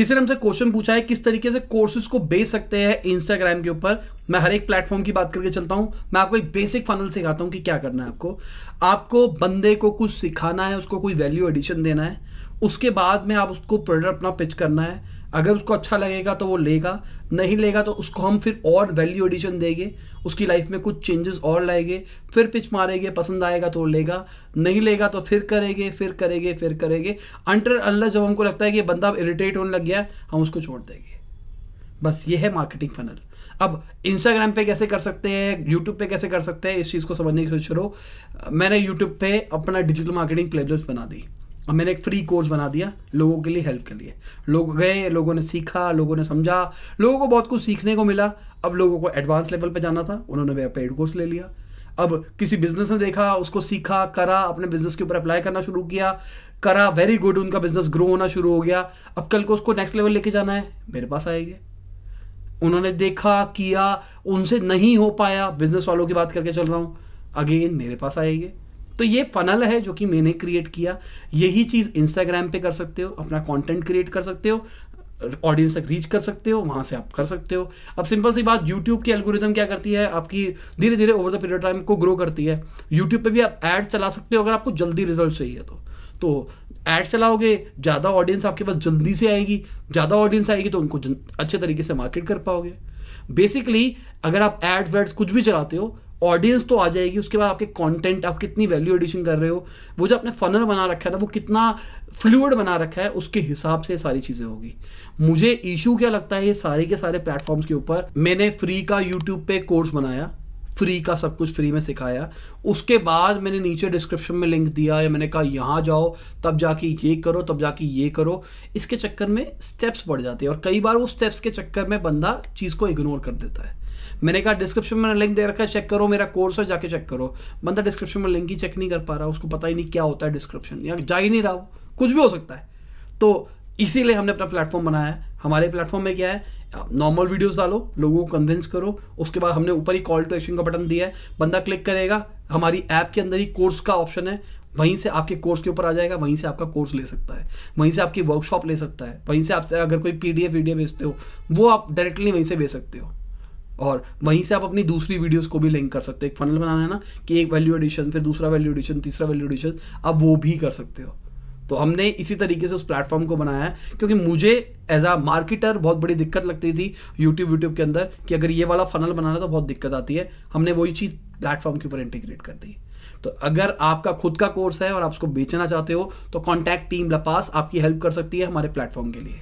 किसी ने हमसे क्वेश्चन पूछा है किस तरीके से कोर्सेज को बेच सकते हैं इंस्टाग्राम के ऊपर मैं हर एक प्लेटफॉर्म की बात करके चलता हूँ मैं आपको एक बेसिक फनल सिखाता हूँ कि क्या करना है आपको आपको बंदे को कुछ सिखाना है उसको कोई वैल्यू एडिशन देना है उसके बाद में आप उसको प्रोडक्ट अपना पिच करना है अगर उसको अच्छा लगेगा तो वो लेगा नहीं लेगा तो उसको हम फिर और वैल्यू एडिशन देंगे उसकी लाइफ में कुछ चेंजेस और लाएंगे फिर पिच मारेंगे पसंद आएगा तो लेगा नहीं लेगा तो फिर करेंगे फिर करेंगे फिर करेंगे अंटर अल्लाह जब हमको लगता है कि बंदा अब इरीटेट होने लग गया हम उसको छोड़ देंगे बस ये है मार्केटिंग फनल अब इंस्टाग्राम पे कैसे कर सकते हैं यूट्यूब पे कैसे कर सकते हैं इस चीज़ को समझने की कोशिश करो मैंने यूट्यूब पे अपना डिजिटल मार्केटिंग प्लेलिस्ट बना दी और मैंने एक फ्री कोर्स बना दिया लोगों के लिए हेल्प के लिए लोग गए लोगों ने सीखा लोगों ने समझा लोगों को बहुत कुछ सीखने को मिला अब लोगों को एडवांस लेवल पर जाना था उन्होंने मेरा पेड कोर्स ले लिया अब किसी बिजनेस ने देखा उसको सीखा करा अपने बिजनेस के ऊपर अप्लाई करना शुरू किया करा वेरी गुड उनका बिजनेस ग्रो होना शुरू हो गया अब कल को उसको नेक्स्ट लेवल लेके जाना है मेरे पास आएंगे उन्होंने देखा किया उनसे नहीं हो पाया बिजनेस वालों की बात करके चल रहा हूँ अगेन मेरे पास आएंगे तो ये फनल है जो कि मैंने क्रिएट किया यही चीज़ इंस्टाग्राम पे कर सकते हो अपना कंटेंट क्रिएट कर सकते हो ऑडियंस तक रीच कर सकते हो वहाँ से आप कर सकते हो अब सिंपल सी बात यूट्यूब की एल्गोरिदम क्या करती है आपकी धीरे धीरे ओवर द पीरियड टाइम को ग्रो करती है यूट्यूब पे भी आप एड चला सकते हो अगर आपको जल्दी रिजल्ट चाहिए तो तो ऐड चलाओगे ज़्यादा ऑडियंस आपके पास जल्दी से आएगी ज़्यादा ऑडियंस आएगी तो उनको अच्छे तरीके से मार्केट कर पाओगे बेसिकली अगर आप एड्स वेड्स कुछ भी चलाते हो ऑडियंस तो आ जाएगी उसके बाद आपके कंटेंट आप कितनी वैल्यू एडिशन कर रहे हो वो जो आपने फनल बना रखा है ना वो कितना फ्लूड बना रखा है उसके हिसाब से सारी चीज़ें होगी मुझे इशू क्या लगता है ये सारे के सारे प्लेटफॉर्म्स के ऊपर मैंने फ्री का यूट्यूब पे कोर्स बनाया फ्री का सब कुछ फ्री में सिखाया उसके बाद मैंने नीचे डिस्क्रिप्शन में लिंक दिया या मैंने कहा यहाँ जाओ तब जाके ये करो तब जाके ये करो इसके चक्कर में स्टेप्स बढ़ जाते हैं और कई बार उस स्टेप्स के चक्कर में बंदा चीज़ को इग्नोर कर देता है मैंने कहा डिस्क्रिप्शन में लिंक दे रखा है चेक करो मेरा कोर्स है जाके चेक करो बंदा डिस्क्रिप्शन में लिंक ही चेक नहीं कर पा रहा उसको पता ही नहीं क्या होता है डिस्क्रिप्शन या जा ही नहीं रहा हो कुछ भी हो सकता है तो इसीलिए हमने अपना प्लेटफॉर्म बनाया है हमारे प्लेटफॉर्म में क्या है नॉर्मल वीडियोस डालो लोगों को कन्विंस करो उसके बाद हमने ऊपर ही कॉल टू एक्शन का बटन दिया है बंदा क्लिक करेगा हमारी ऐप के अंदर ही कोर्स का ऑप्शन है वहीं से आपके कोर्स के ऊपर आ जाएगा वहीं से आपका कोर्स ले सकता है वहीं से आपकी वर्कशॉप ले सकता है वहीं से आपसे अगर कोई पी डी एफ वीडियो बेचते हो वो आप डायरेक्टली वहीं से बेच सकते हो और वहीं से आप अपनी दूसरी वीडियोस को भी लिंक कर सकते हो एक फनल बनाना है ना कि एक वैल्यू एडिशन फिर दूसरा वैल्यू एडिशन तीसरा वैल्यू एडिशन आप वो भी कर सकते हो तो हमने इसी तरीके से उस प्लेटफॉर्म को बनाया है क्योंकि मुझे एज अ मार्केटर बहुत बड़ी दिक्कत लगती थी यूट्यूब यूट्यूब के अंदर कि अगर ये वाला फनल बनाना तो बहुत दिक्कत आती है हमने वही चीज़ प्लेटफॉर्म के ऊपर इंटीग्रेट कर दी तो अगर आपका खुद का कोर्स है और आप उसको बेचना चाहते हो तो कॉन्टैक्ट टीम लपास आपकी हेल्प कर सकती है हमारे प्लेटफॉर्म के लिए